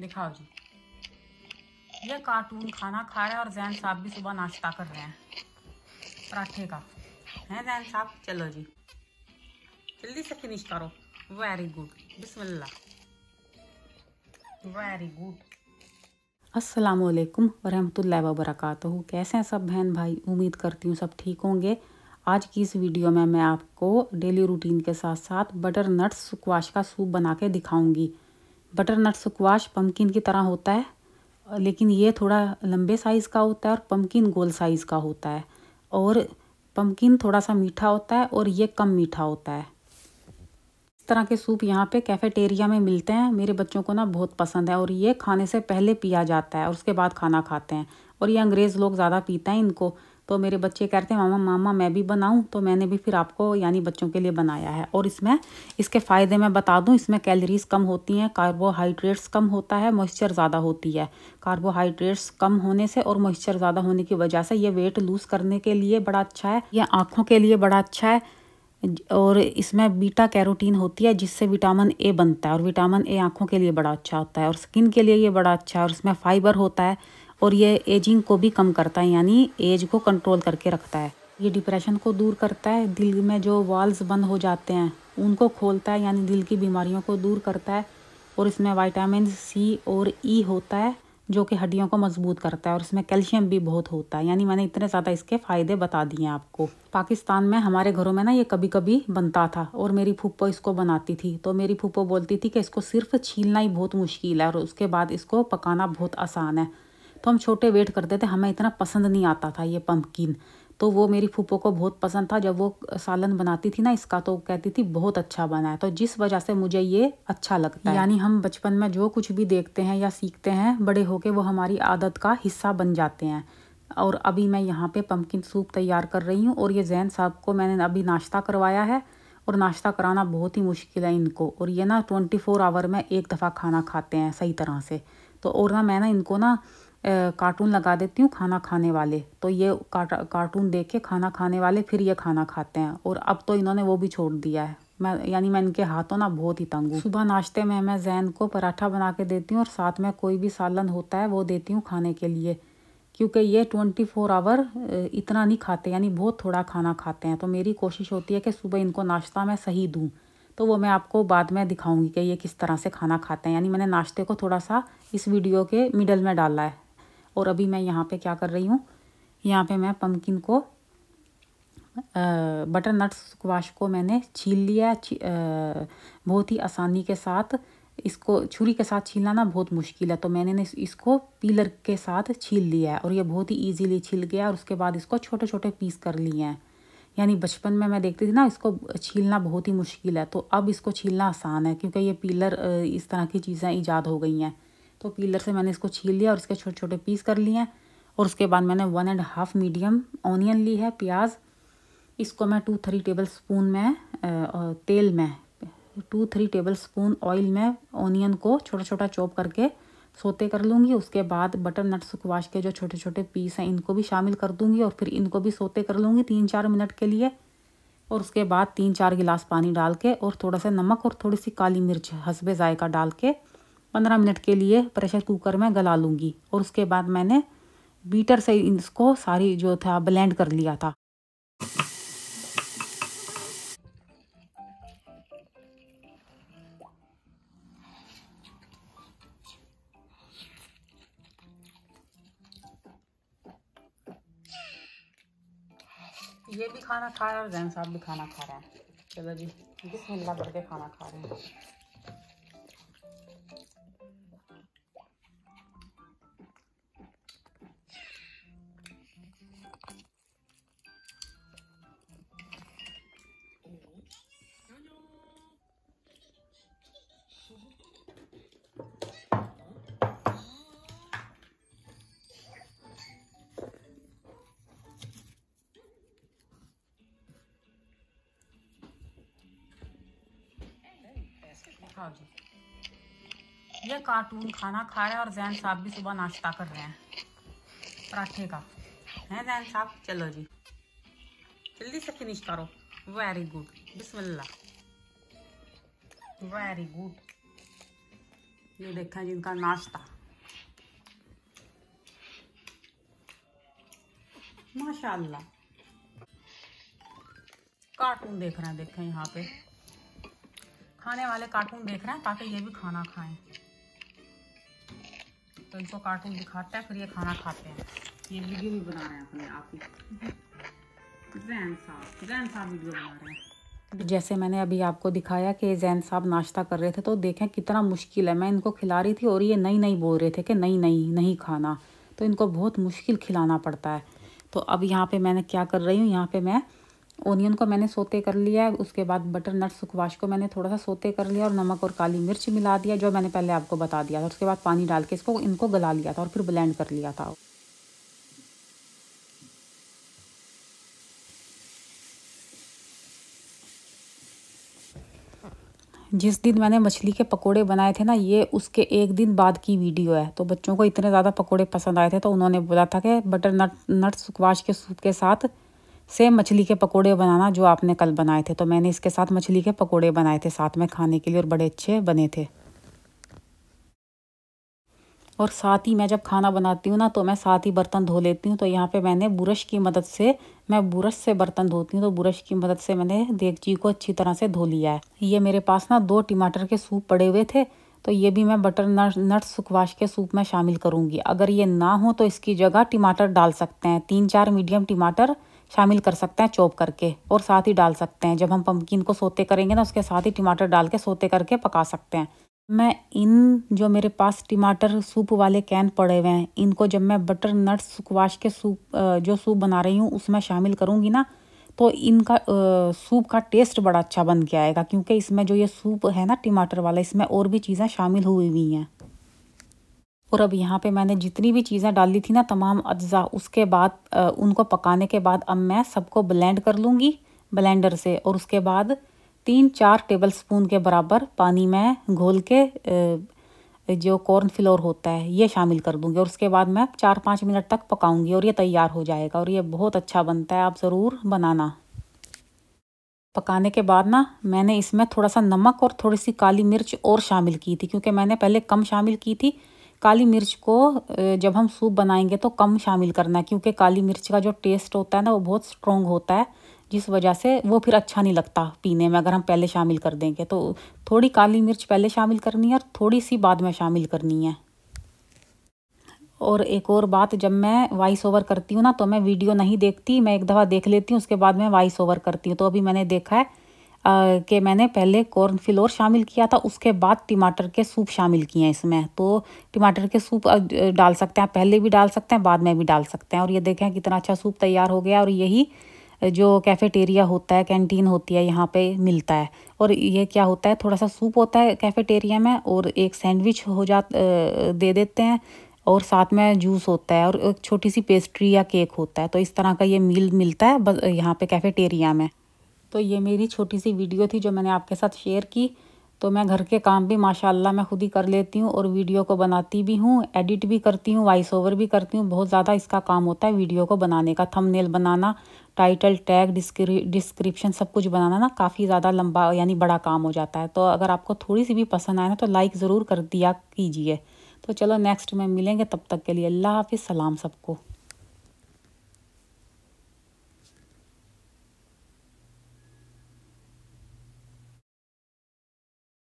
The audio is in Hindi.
लिखाओ जी ये कार्टून खाना खा रहे हैं और जैन साहब भी सुबह नाश्ता कर रहे हैं पराठे का है जैन साहब चलो जी जल्दी से फिनिश करो वेरी गुड बिस्मिल्ला वेरी गुड अस्सलाम वालेकुम वरहमतुल्लाहि व बरकातहू कैसे हैं सब बहन भाई उम्मीद करती हूँ सब ठीक होंगे आज की इस वीडियो में मैं आपको डेली रूटीन के साथ साथ बटर नट्स स्क्वाश का सूप बना के दिखाऊँगी बटर नट स्क्वाश पम्पकिन की तरह होता है लेकिन ये थोड़ा लंबे साइज़ का होता है और पम्पकिन गोल साइज़ का होता है और पम्पकिन थोड़ा सा मीठा होता है और ये कम मीठा होता है इस तरह के सूप यहाँ पे कैफेटेरिया में मिलते हैं मेरे बच्चों को ना बहुत पसंद है और ये खाने से पहले पिया जाता है और उसके बाद खाना खाते हैं और ये अंग्रेज़ लोग ज़्यादा पीते हैं इनको तो मेरे बच्चे कहते हैं मामा मामा मैं भी बनाऊं तो मैंने भी फिर आपको यानी बच्चों के लिए बनाया है और इसमें इसके फ़ायदे मैं बता दूं इसमें कैलोरीज़ कम होती हैं कार्बोहाइड्रेट्स कम होता है मॉइस्चर ज़्यादा होती है कार्बोहाइड्रेट्स कम होने से और मॉइस्चर ज़्यादा होने की वजह से ये वेट लूज़ करने के लिए बड़ा अच्छा है यह आँखों के लिए बड़ा अच्छा है और इसमें बीटा कैरोटीन होती है जिससे विटामिन ए बनता है और विटामिन ए आँखों के लिए बड़ा अच्छा होता है और स्किन के लिए ये बड़ा अच्छा है और इसमें फाइबर होता है और ये एजिंग को भी कम करता है यानी एज को कंट्रोल करके रखता है ये डिप्रेशन को दूर करता है दिल में जो वाल्स बंद हो जाते हैं उनको खोलता है यानी दिल की बीमारियों को दूर करता है और इसमें वाइटामिन सी और ई e होता है जो कि हड्डियों को मजबूत करता है और इसमें कैल्शियम भी बहुत होता है यानी मैंने इतने ज़्यादा इसके फ़ायदे बता दिए हैं आपको पाकिस्तान में हमारे घरों में ना ये कभी कभी बनता था और मेरी फूपो इसको बनाती थी तो मेरी फूपो बोलती थी कि इसको सिर्फ छीलना ही बहुत मुश्किल है और उसके बाद इसको पकाना बहुत आसान है तो हम छोटे वेट करते थे हमें इतना पसंद नहीं आता था ये पम्पकिन तो वो मेरी फूफो को बहुत पसंद था जब वो सालन बनाती थी ना इसका तो कहती थी बहुत अच्छा बना है तो जिस वजह से मुझे ये अच्छा लगता है यानी हम बचपन में जो कुछ भी देखते हैं या सीखते हैं बड़े होके वो हमारी आदत का हिस्सा बन जाते हैं और अभी मैं यहाँ पे पम्पकिन सूप तैयार कर रही हूँ और ये जैन साहब को मैंने अभी नाश्ता करवाया है और नाश्ता कराना बहुत ही मुश्किल है इनको और ये ना ट्वेंटी फोर आवर में एक दफ़ा खाना खाते हैं सही तरह से तो और ना मैं ना इनको ना कार्टून लगा देती हूँ खाना खाने वाले तो ये कार्टून देख के खाना खाने वाले फिर ये खाना खाते हैं और अब तो इन्होंने वो भी छोड़ दिया है मैं यानी मैं इनके हाथों ना बहुत ही तंग हूँ सुबह नाश्ते में मैं जैन को पराठा बना के देती हूँ और साथ में कोई भी सालन होता है वो देती हूँ खाने के लिए क्योंकि ये ट्वेंटी फोर आवर इतना नहीं खाते यानी बहुत थोड़ा खाना खाते हैं तो मेरी कोशिश होती है कि सुबह इनको नाश्ता मैं सही दूँ तो वो मैं आपको बाद में दिखाऊंगी कि ये किस तरह से खाना खाते हैं यानी मैंने नाश्ते को थोड़ा सा इस वीडियो के मिडल में डाला है और अभी मैं यहाँ पे क्या कर रही हूँ यहाँ पे मैं पम्पकिन को बटर नट स्क्वाश को मैंने छील लिया बहुत ही आसानी के साथ इसको छुरी के साथ छीलना ना बहुत मुश्किल है तो मैंने इसको पीलर के साथ छील लिया है और ये बहुत ही इजीली छील गया और उसके बाद इसको छोटे छोटे पीस कर लिए हैं यानी बचपन में मैं देखती थी ना इसको छीलना बहुत ही मुश्किल है तो अब इसको छीलना आसान है क्योंकि ये पीलर इस तरह की चीज़ें ईजाद हो गई हैं तो पीलर से मैंने इसको छील लिया और इसके छोटे छोटे पीस कर लिए हैं और उसके बाद मैंने one and half medium onion ली है प्याज इसको मैं टू थ्री टेबल स्पून में तेल में two three tablespoon oil में ऑनियन को छोटा छोटा चॉप करके सोते कर लूँगी उसके बाद बटर नट्स स्क्वाश के जो छोटे छोटे पीस हैं इनको भी शामिल कर दूँगी और फिर इनको भी सोते कर लूँगी तीन चार मिनट के लिए और उसके बाद तीन चार गिलास पानी डाल के और थोड़ा सा नमक और थोड़ी सी काली मिर्च हसबे जायका डाल के पंद्रह मिनट के लिए प्रेशर कुकर में गला लूँगी और उसके बाद मैंने बीटर से इसको सारी जो था ब्लेंड कर लिया था ये भी खाना खा रहा है और जैन साहब भी खाना खा रहे है चलो जी बिस्मिल्लाह करके खाना खा रहे हैं हाँ जी ये कार्टून खाना खा रहे हैं और जैन साहब भी सुबह नाश्ता कर रहे हैं पराठे का है जैन साहब चलो जी जल्दी से फिनिश करो वेरी गुड बिस्मिल्लाह वेरी गुड ये देखा जिनका नाश्ता माशाल्लाह कार्टून देख रहे हैं देखे यहाँ पे खाने वाले कार्टून देख रहे हैं ताकि ये भी खाना खाएं तो इनको कार्टून दिखाते हैं फिर ये खाना खाते हैं ये वीडियो भी बना रहे हैं अपने आप ही साहब जैसे मैंने अभी आपको दिखाया कि जैन साहब नाश्ता कर रहे थे तो देखें कितना मुश्किल है मैं इनको खिला रही थी और ये नई नई बोल रहे थे कि नहीं नहीं नहीं खाना तो इनको बहुत मुश्किल खिलाना पड़ता है तो अब यहाँ पे मैंने क्या कर रही हूँ यहाँ पे मैं ओनियन को मैंने सोते कर लिया उसके बाद बटर नट सुखवाश को मैंने थोड़ा सा सोते कर लिया और नमक और काली मिर्च मिला दिया जो मैंने पहले आपको बता दिया था उसके बाद पानी डाल के इसको इनको गला लिया था और फिर ब्लेंड कर लिया था जिस दिन मैंने मछली के पकोड़े बनाए थे ना ये उसके एक दिन बाद की वीडियो है तो बच्चों को इतने ज़्यादा पकोड़े पसंद आए थे तो उन्होंने बोला था कि बटर नट नट सुखवाश के सूप के साथ सेम मछली के पकोड़े बनाना जो आपने कल बनाए थे तो मैंने इसके साथ मछली के पकोड़े बनाए थे साथ में खाने के लिए और बड़े अच्छे बने थे और साथ ही मैं जब खाना बनाती हूँ ना तो मैं साथ ही बर्तन धो लेती हूँ तो यहाँ पे मैंने बुरश की मदद से मैं बुरश से बर्तन धोती हूँ तो बुरश की मदद से मैंने देगची को अच्छी तरह से धो लिया है ये मेरे पास ना दो टमाटर के सूप पड़े हुए थे तो ये भी मैं बटर नट नट सुखवाश के सूप में शामिल करूँगी अगर ये ना हो तो इसकी जगह टमाटर डाल सकते हैं तीन चार मीडियम टमाटर शामिल कर सकते हैं चॉप करके और साथ ही डाल सकते हैं जब हम पम्पकिन को सोते करेंगे ना उसके साथ ही टमाटर डाल के सोते करके पका सकते हैं मैं इन जो मेरे पास टमाटर सूप वाले कैन पड़े हुए हैं इनको जब मैं बटर नट्स सुकवाश के सूप जो सूप बना रही हूँ उसमें शामिल करूँगी ना तो इनका सूप का टेस्ट बड़ा अच्छा बन के आएगा क्योंकि इसमें जो ये सूप है ना टमाटर वाला इसमें और भी चीज़ें शामिल हुई हुई हैं और अब यहाँ पे मैंने जितनी भी चीज़ें डाली थी ना तमाम अज्जा उसके बाद उनको पकाने के बाद अब मैं सबको ब्लेंड कर लूँगी ब्लेंडर से और उसके बाद तीन चार टेबल स्पून के बराबर पानी में घोल के जो कॉर्न फ्लोर होता है ये शामिल कर दूँगी और उसके बाद मैं चार पाँच मिनट तक पकाऊँगी और ये तैयार हो जाएगा और ये बहुत अच्छा बनता है आप ज़रूर बनाना पकाने के बाद ना मैंने इसमें थोड़ा सा नमक और थोड़ी सी काली मिर्च और शामिल की थी क्योंकि मैंने पहले कम शामिल की थी काली मिर्च को जब हम सूप बनाएंगे तो कम शामिल करना है क्योंकि काली मिर्च का जो टेस्ट होता है ना वो बहुत स्ट्रॉन्ग होता है जिस वजह से वो फिर अच्छा नहीं लगता पीने में अगर हम पहले शामिल कर देंगे तो थोड़ी काली मिर्च पहले शामिल करनी है और थोड़ी सी बाद में शामिल करनी है और एक और बात जब मैं वॉइस ओवर करती हूँ ना तो मैं वीडियो नहीं देखती मैं एक दफ़ा देख लेती हूँ उसके बाद मैं वॉइस ओवर करती हूँ तो अभी मैंने देखा है के मैंने पहले कॉर्न फ्लोर शामिल किया था उसके बाद टमाटर के सूप शामिल किए हैं इसमें तो टमाटर के सूप डाल सकते हैं पहले भी डाल सकते हैं बाद में भी डाल सकते हैं और ये देखें कितना अच्छा सूप तैयार हो गया और यही जो कैफ़ेटेरिया होता है कैंटीन होती है यहाँ पे मिलता है और ये क्या होता है थोड़ा सा सूप होता है कैफ़ेटेरिया में और एक सैंडविच हो जा दे देते हैं और साथ में जूस होता है और एक छोटी सी पेस्ट्री या केक होता है तो इस तरह का ये मील मिलता है यहाँ पे कैफ़ेटेरिया में तो ये मेरी छोटी सी वीडियो थी जो मैंने आपके साथ शेयर की तो मैं घर के काम भी माशाल्लाह मैं खुद ही कर लेती हूँ और वीडियो को बनाती भी हूँ एडिट भी करती हूँ वॉइस ओवर भी करती हूँ बहुत ज़्यादा इसका काम होता है वीडियो को बनाने का थंबनेल बनाना टाइटल टैग डिस्क्रि डिस्क्रिप्शन सब कुछ बनाना ना काफ़ी ज़्यादा लंबा यानी बड़ा काम हो जाता है तो अगर आपको थोड़ी सी भी पसंद आए ना तो लाइक ज़रूर कर दिया कीजिए तो चलो नेक्स्ट में मिलेंगे तब तक के लिए अल्लाह हाफि सलाम सबको